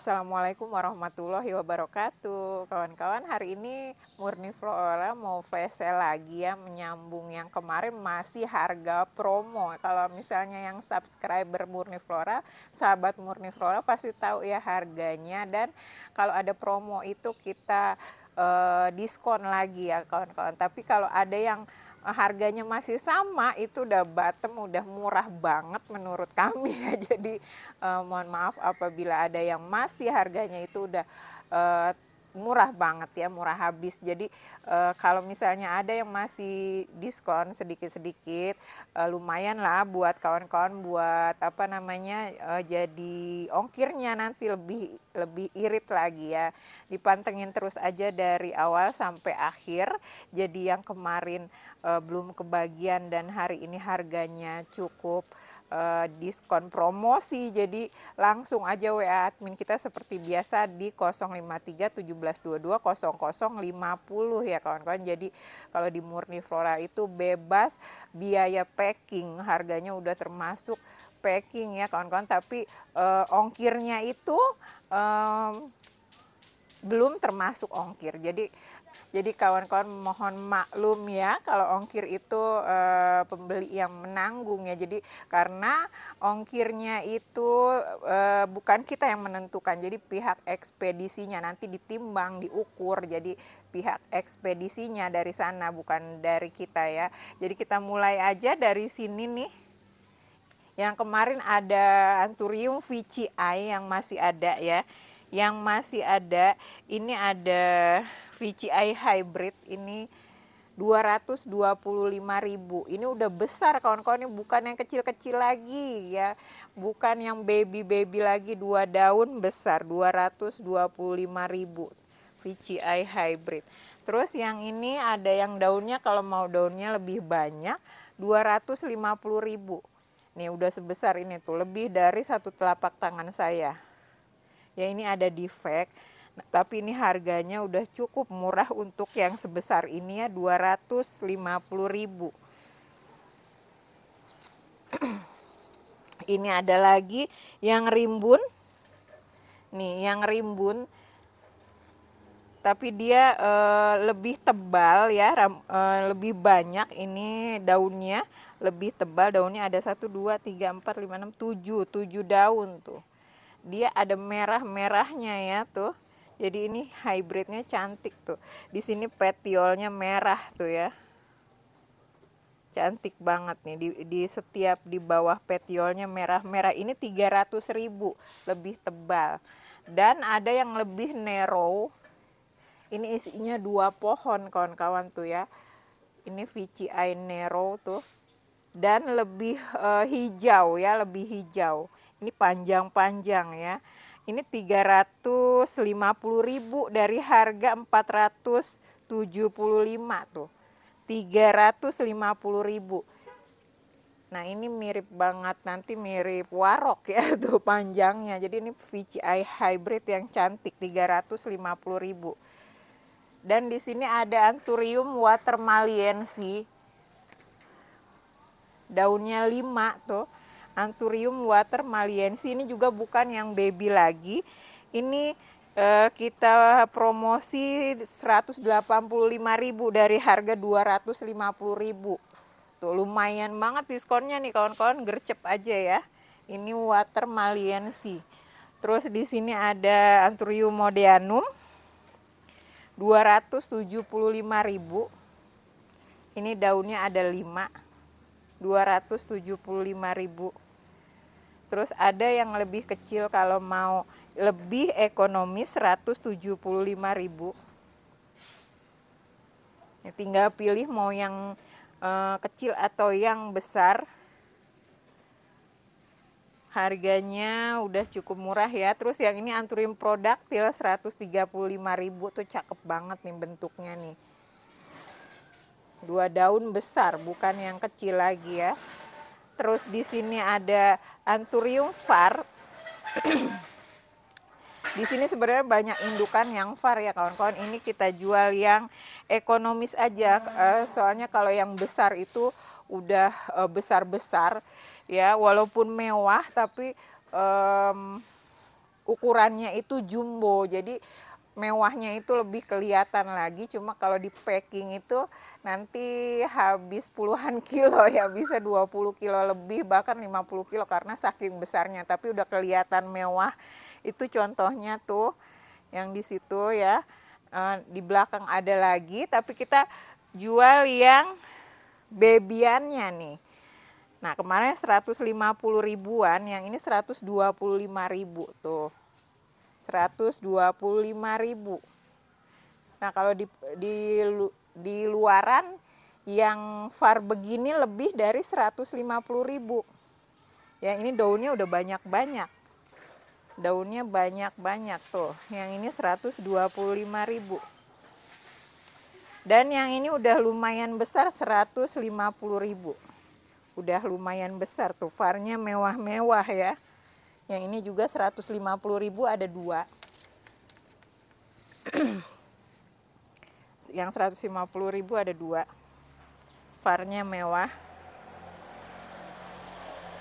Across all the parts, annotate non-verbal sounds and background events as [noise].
Assalamualaikum warahmatullahi wabarakatuh Kawan-kawan hari ini Murni Flora mau flash sale lagi ya Menyambung yang kemarin masih harga promo Kalau misalnya yang subscriber Murni Flora Sahabat Murni Flora pasti tahu ya harganya Dan kalau ada promo itu kita uh, diskon lagi ya kawan-kawan Tapi kalau ada yang Eh, harganya masih sama itu udah bottom udah murah banget menurut kami [laughs] ya jadi eh, mohon maaf apabila ada yang masih harganya itu udah eh, murah banget ya, murah habis. Jadi e, kalau misalnya ada yang masih diskon sedikit-sedikit, e, lumayan lah buat kawan-kawan buat apa namanya e, jadi ongkirnya nanti lebih lebih irit lagi ya. Dipantengin terus aja dari awal sampai akhir. Jadi yang kemarin e, belum kebagian dan hari ini harganya cukup uh, diskon promosi. Jadi langsung aja WA admin kita seperti biasa di 053 1722 0050 ya kawan-kawan. Jadi kalau di Murni Flora itu bebas biaya packing, harganya udah termasuk packing ya kawan-kawan tapi uh, ongkirnya itu um, belum termasuk ongkir jadi jadi kawan-kawan mohon maklum ya kalau ongkir itu e, pembeli yang menanggung ya. Jadi karena ongkirnya itu e, bukan kita yang menentukan. Jadi pihak ekspedisinya nanti ditimbang, diukur. Jadi pihak ekspedisinya dari sana bukan dari kita ya. Jadi kita mulai aja dari sini nih. Yang kemarin ada Anturium VCI yang masih ada ya. Yang masih ada ini ada VCI hybrid ini 225.000. Ini udah besar kawan-kawan, ini bukan yang kecil-kecil lagi ya. Bukan yang baby-baby lagi dua daun besar 225.000 VCI hybrid. Terus yang ini ada yang daunnya kalau mau daunnya lebih banyak 250.000. Nih udah sebesar ini tuh, lebih dari satu telapak tangan saya. Ya ini ada defect Nah, tapi ini harganya udah cukup murah untuk yang sebesar ini ya 250.000. [clears throat] ini ada lagi yang rimbun. Nih, yang rimbun tapi dia e, lebih tebal ya ram, e, lebih banyak ini daunnya lebih tebal daunnya ada 1 2 3 4 5 6 7 7 daun tuh dia ada merah-merahnya ya tuh jadi ini hybridnya cantik tuh. Di sini petiolnya merah tuh ya. Cantik banget nih di, di setiap di bawah petiolnya merah-merah ini 300.000 lebih tebal. Dan ada yang lebih narrow. Ini isinya dua pohon kawan-kawan tuh ya. Ini VCI narrow tuh dan lebih e, hijau ya, lebih hijau. Ini panjang-panjang ya ini 350.000 dari harga 475 tuh. 350.000. Nah, ini mirip banget nanti mirip warok ya [laughs] tuh panjangnya. Jadi ini VCI hybrid yang cantik 350.000. Dan di sini ada Anthurium watermaliensi. Daunnya 5 tuh Anthurium water maliensi ini juga bukan yang baby lagi. Ini eh, kita promosi 185.000 dari harga 250.000. Tuh lumayan banget diskonnya nih kawan-kawan, gercep aja ya. Ini water maliensi. Terus di sini ada Anthurium modianum 275.000. Ini daunnya ada 5. 275.000. Terus ada yang lebih kecil kalau mau lebih ekonomis 175.000. Ya, tinggal pilih mau yang eh, kecil atau yang besar. Harganya udah cukup murah ya. Terus yang ini anturim produktil 135.000 tuh cakep banget nih bentuknya nih. Dua daun besar bukan yang kecil lagi ya. Terus di sini ada anturium var. [clears throat] di sini sebenarnya banyak indukan yang var ya kawan-kawan. Ini kita jual yang ekonomis aja. Eh, soalnya kalau yang besar itu udah eh, besar-besar ya. Walaupun mewah tapi um, ukurannya itu jumbo. Jadi mewahnya itu lebih kelihatan lagi cuma kalau di packing itu nanti habis puluhan [laughs] kilo ya bisa 20 kilo lebih bahkan 50 kilo karena saking besarnya tapi udah kelihatan mewah itu contohnya tuh yang di situ ya eh, di belakang ada lagi tapi kita jual yang bebiannya nih Nah kemarin 150 ribuan yang ini 125 ribu tuh 125.000. Nah, kalau di di di luaran yang far begini lebih dari 150.000. Ya, ini daunnya udah banyak-banyak. Daunnya banyak-banyak tuh. Yang ini 125.000. Dan yang ini udah lumayan besar 150.000. Udah lumayan besar tuh farnya mewah-mewah ya. Yang ini juga 150.000 ada dua. [clears throat] yang 150.000 ada dua. Farnya mewah.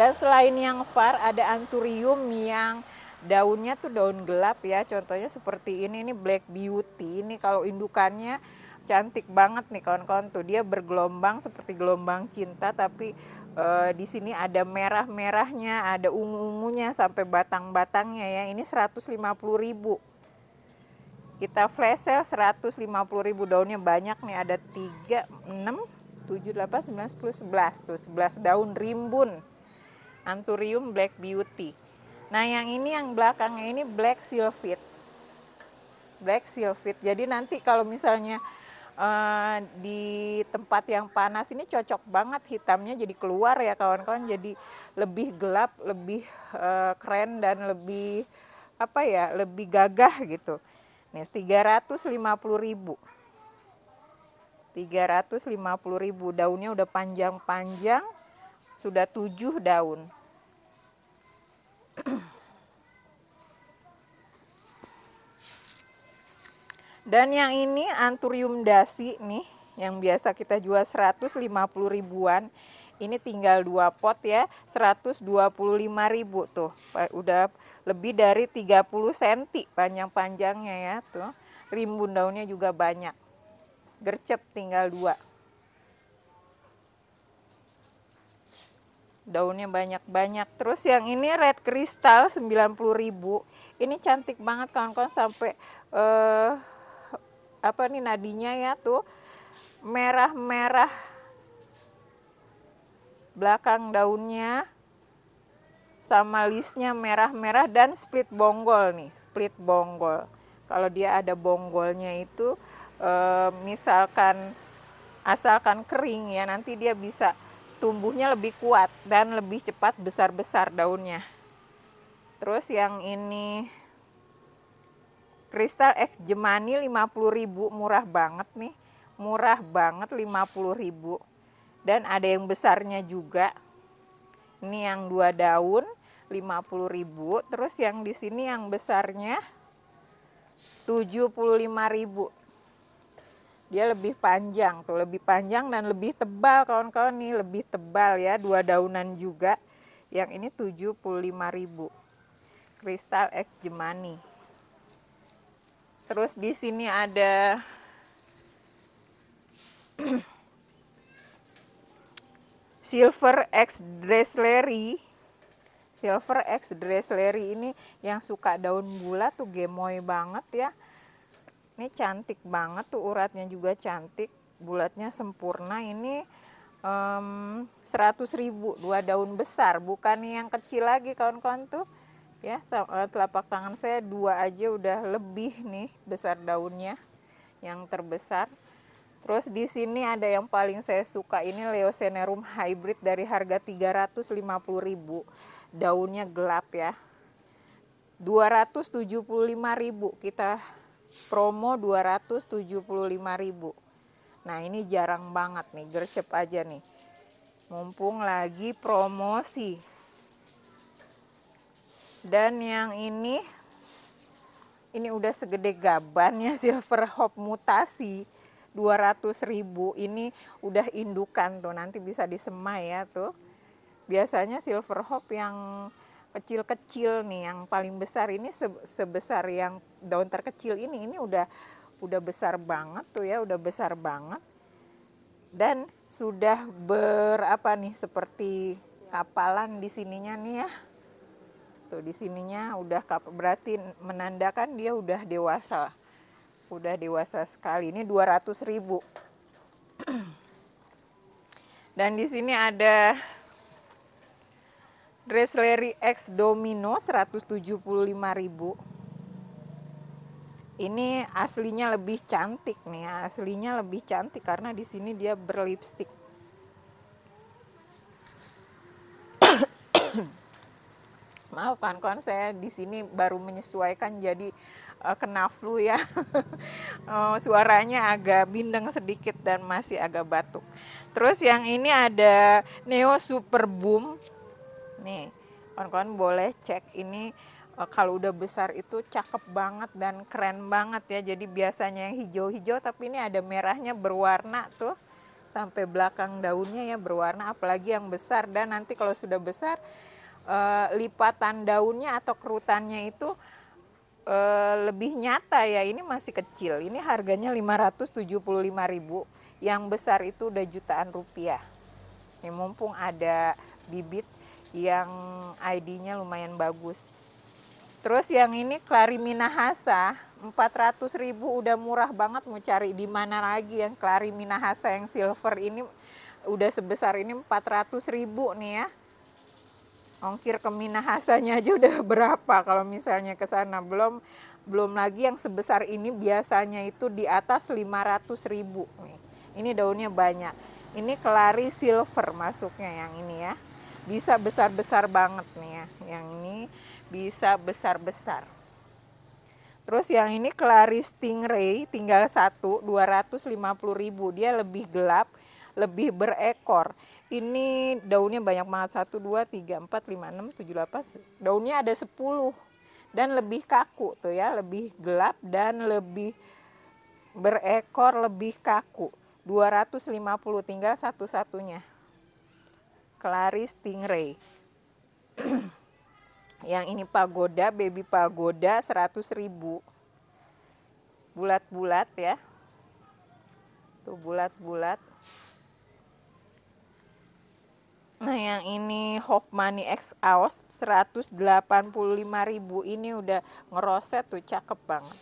Dan selain yang far ada anturium yang daunnya tuh daun gelap ya. Contohnya seperti ini ini black beauty. Ini kalau indukannya cantik banget nih kawan-kawan tuh dia bergelombang seperti gelombang cinta tapi e, di sini ada merah-merahnya ada ungu-ungunya sampai batang-batangnya ya ini 150 ribu kita flash sale 150 ribu daunnya banyak nih ada 3 6 7 8 9 10 11 tuh 11 daun rimbun anturium Black Beauty nah yang ini yang belakangnya ini Black Sylphid Black Sylphid jadi nanti kalau misalnya Eh, di tempat yang panas ini cocok banget hitamnya jadi keluar ya kawan-kawan jadi lebih gelap lebih eh, keren dan lebih apa ya lebih gagah gitu nih 350 ribu 350 ribu daunnya udah panjang-panjang sudah tujuh daun Dan yang ini anturium dasi nih, yang biasa kita jual 150 ribuan. Ini tinggal dua pot ya, 125 ribu tuh. Udah lebih dari 30 cm panjang-panjangnya ya tuh. Rimbun daunnya juga banyak. Gercep tinggal dua. daunnya banyak-banyak. Terus yang ini red kristal 90.000. Ini cantik banget kawan-kawan sampai uh, apa nih nadinya ya tuh merah-merah belakang daunnya sama listnya merah-merah dan split bonggol nih split bonggol kalau dia ada bonggolnya itu e, misalkan asalkan kering ya nanti dia bisa tumbuhnya lebih kuat dan lebih cepat besar-besar daunnya terus yang ini kristal X jemani 50.000 murah banget nih murah banget 50.000 dan ada yang besarnya juga ini yang dua daun 50.000 terus yang di sini yang besarnya 75.000 dia lebih panjang tuh lebih panjang dan lebih tebal kawan-kawan nih lebih tebal ya dua daunan juga yang ini 75.000 kristal X jemani Terus di sini ada [clears throat] Silver X Dress Larry. Silver X Dress Larry ini yang suka daun bulat tuh gemoy banget ya. Ini cantik banget tuh uratnya juga cantik, bulatnya sempurna. Ini um, 100.000 dua daun besar, bukan yang kecil lagi kawan-kawan tuh ya eh, telapak tangan saya dua aja udah lebih nih besar daunnya yang terbesar terus di sini ada yang paling saya suka ini Leocenerum hybrid dari harga 350.000 daunnya gelap ya 275.000 kita promo 275.000 nah ini jarang banget nih gercep aja nih mumpung lagi promosi dan yang ini ini udah segede gabannya [laughs] silver hop mutasi ribu ini udah indukan tuh nanti bisa disemai ya tuh biasanya silver hop yang kecil-kecil nih yang paling besar ini sebesar yang daun terkecil ini ini udah udah besar banget tuh ya udah besar banget dan sudah berapa nih seperti kapalan di sininya nih ya Tuh gitu. di sininya udah berarti menandakan dia udah dewasa. Udah dewasa sekali. Ini 200 ribu. [clears throat] Dan di sini ada dressleri X Domino ribu. Ini aslinya lebih cantik nih, ya. aslinya lebih cantik karena di sini dia berlipstik. Maaf kawan-kawan saya di sini baru menyesuaikan jadi uh, kena flu ya. uh, [laughs] suaranya agak bindeng sedikit dan masih agak batuk. Terus yang ini ada Neo Super Boom. Nih, kawan-kawan boleh cek ini eh, kalau udah besar itu cakep banget dan keren banget ya. Jadi biasanya yang hijau-hijau tapi ini ada merahnya berwarna tuh sampai belakang daunnya ya berwarna apalagi yang besar dan nanti kalau sudah besar e, lipatan daunnya atau kerutannya itu e, lebih nyata ya. Ini masih kecil. Ini harganya 575.000. Yang besar itu udah jutaan rupiah. Ini mumpung ada bibit yang ID-nya lumayan bagus. Terus yang ini Clarimina Hasa ribu udah murah banget mau cari di mana lagi yang Clarimina Hasa yang silver ini udah sebesar ini 400.000 ribu nih ya ongkir ke Minahasanya aja udah [laughs] berapa kalau misalnya ke sana belum belum lagi yang sebesar ini biasanya itu di atas 500 ribu nih ini daunnya banyak ini kelari silver masuknya yang ini ya bisa besar-besar banget nih ya yang ini bisa besar-besar terus yang ini kelari stingray tinggal satu 250 ribu dia lebih gelap lebih berekor ini daunnya banyak banget satu dua tiga empat lima enam tujuh delapan daunnya ada sepuluh dan lebih kaku tuh ya lebih gelap dan lebih berekor lebih kaku 250 tinggal satu-satunya Clarice Stingray [clears throat] yang ini pagoda baby pagoda 100 ribu bulat-bulat ya tuh bulat-bulat Nah, yang ini Money X Aus 185.000 ini udah ngeroset tuh cakep banget.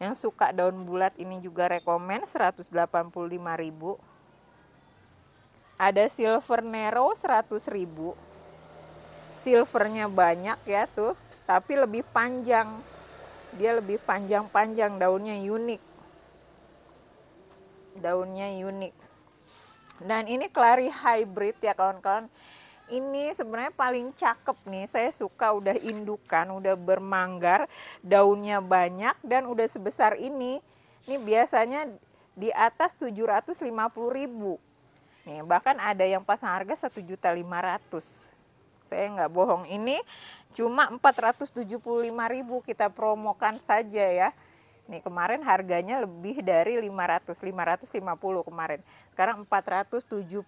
Yang suka daun bulat ini juga rekomen 185.000. Ada silver Nero 100.000. Silvernya banyak ya tuh, tapi lebih panjang. Dia lebih panjang-panjang daunnya unik. Daunnya unik dan ini Clary Hybrid ya kawan-kawan. Ini sebenarnya paling cakep nih. Saya suka udah indukan, udah bermanggar, daunnya banyak dan udah sebesar ini. Ini biasanya di atas 750.000. Nih, bahkan ada yang pasang harga 1.500. Saya nggak bohong. Ini cuma 475.000 kita promokan saja ya. Nih kemarin harganya lebih dari 500, 550 kemarin. Sekarang 475.000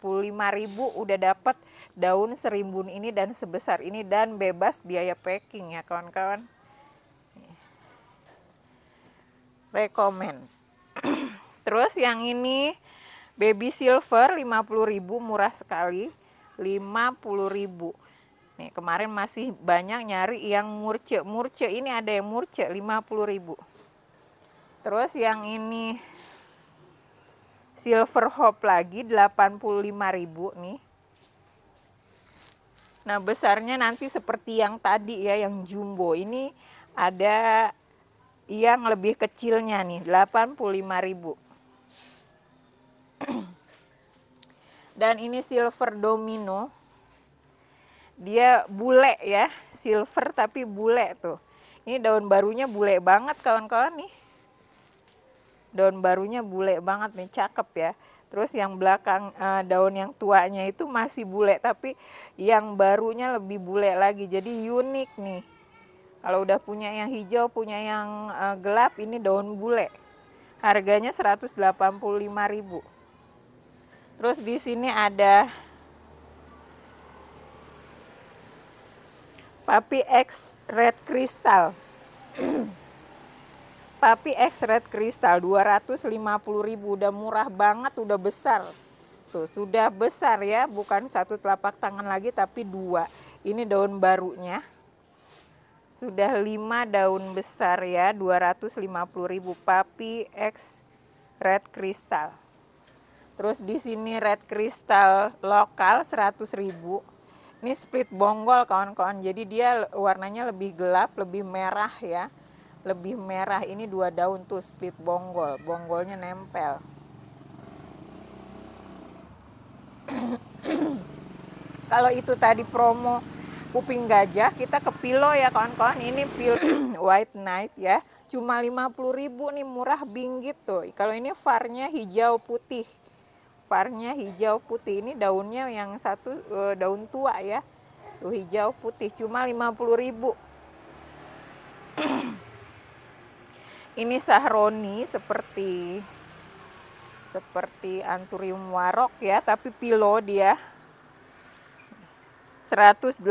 udah dapat daun serimbun ini dan sebesar ini dan bebas biaya packing ya kawan-kawan. Rekomen. [clears throat] Terus yang ini baby silver 50.000 murah sekali. 50.000. Nih, kemarin masih banyak nyari yang murce. Murce ini ada yang murce 50.000 terus yang ini silver hop lagi 85.000 nih nah besarnya nanti seperti yang tadi ya yang jumbo ini ada yang lebih kecilnya nih 85.000 [clears throat] dan ini silver domino dia bule ya silver tapi bule tuh ini daun barunya bule banget kawan-kawan nih daun barunya bule banget nih cakep ya terus yang belakang uh, daun yang tuanya itu masih bule tapi yang barunya lebih bule lagi jadi unik nih kalau udah punya yang hijau punya yang uh, gelap ini daun bule harganya 185.000 terus di sini ada Papi X Red Crystal [clears throat] Tapi X-Red Crystal ribu udah murah banget, udah besar. Tuh, sudah besar ya, bukan satu telapak tangan lagi tapi dua. Ini daun barunya. Sudah lima daun besar ya, 250.000 Papi X Red Crystal. Terus di sini Red Crystal lokal 100.000 ini split bonggol kawan-kawan jadi dia warnanya lebih gelap lebih merah ya lebih merah ini dua daun tuh split bonggol bonggolnya nempel [clears throat] kalau itu tadi promo kuping gajah kita ke pilo ya kawan-kawan ini pilo [clears throat] white night ya cuma ribu nih murah binggit tuh kalau ini farnya hijau putih farnya hijau putih ini daunnya yang satu eh, daun tua ya tuh hijau putih cuma ribu. [clears throat] ini sahroni seperti seperti anturium warok ya tapi pilo dia 185.000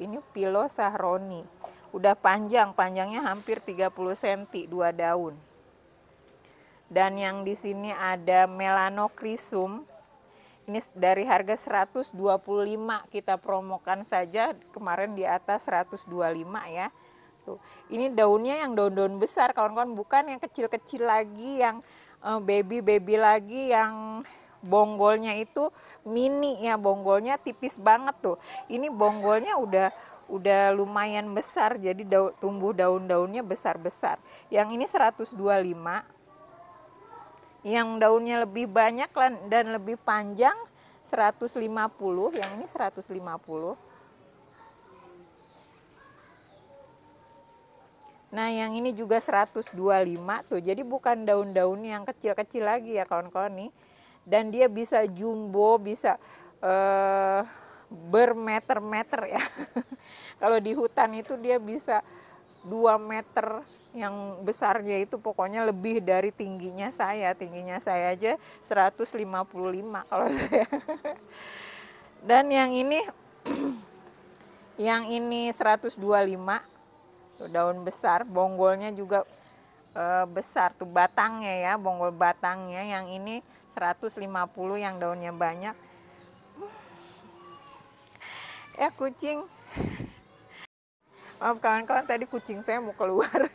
ini pilo sahroni udah panjang panjangnya hampir 30 cm dua daun dan yang di sini ada melanokrisum ini dari harga 125 kita promokan saja kemarin di atas 125 ya gitu. Ini daunnya yang daun-daun besar kawan-kawan bukan yang kecil-kecil lagi yang eh, baby-baby lagi yang bonggolnya itu mini ya bonggolnya tipis banget tuh. Ini bonggolnya udah udah lumayan besar jadi daun, tumbuh daun-daunnya besar-besar. Yang ini 125. Yang daunnya lebih banyak dan lebih panjang 150, yang ini 150 Nah yang ini juga 125 tuh. Jadi bukan daun-daun yang kecil-kecil lagi ya kawan-kawan nih. Dan dia bisa jumbo, bisa uh, bermeter-meter ya. [laughs] Kalau di hutan itu dia bisa 2 meter yang besarnya itu pokoknya lebih dari tingginya saya. Tingginya saya aja 155 kalau [laughs] saya. Dan yang ini [clears throat] yang ini 125 Tuh, daun besar, bonggolnya juga e, besar tuh batangnya ya, bonggol batangnya yang ini 150 yang daunnya banyak. [laughs] ya kucing. Maaf kawan-kawan tadi kucing saya mau keluar. [laughs]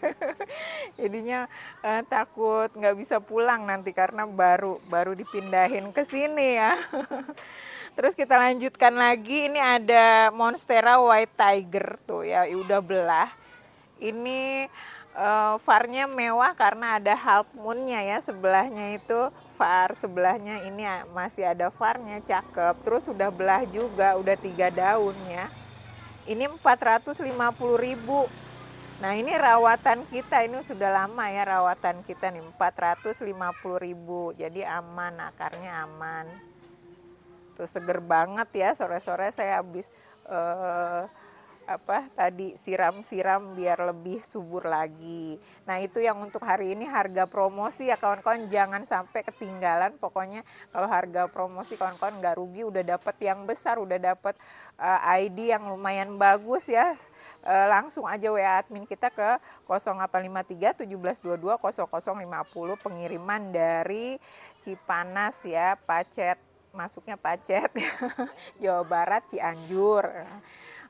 Jadinya eh, takut nggak bisa pulang nanti karena baru baru dipindahin ke sini ya. [laughs] Terus kita lanjutkan lagi ini ada Monstera White Tiger tuh ya udah belah ini uh, eh, farnya mewah karena ada half moonnya ya sebelahnya itu far sebelahnya ini masih ada farnya cakep terus sudah belah juga udah tiga daunnya ini 450.000 nah ini rawatan kita ini sudah lama ya rawatan kita nih 450.000 jadi aman akarnya aman tuh seger banget ya sore-sore saya habis uh, apa tadi siram-siram biar lebih subur lagi. Nah, itu yang untuk hari ini harga promosi ya kawan-kawan jangan sampai ketinggalan. Pokoknya kalau harga promosi kawan-kawan nggak rugi udah dapat yang besar, udah dapat uh, eh, ID yang lumayan bagus ya. Uh, langsung aja WA admin kita ke 0853 1722 0050 pengiriman dari Cipanas ya, Pacet masuknya Pacet, [laughs] Jawa Barat, Cianjur.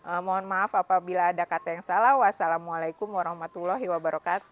Uh, mohon maaf apabila ada kata yang salah. Wassalamualaikum warahmatullahi wabarakatuh.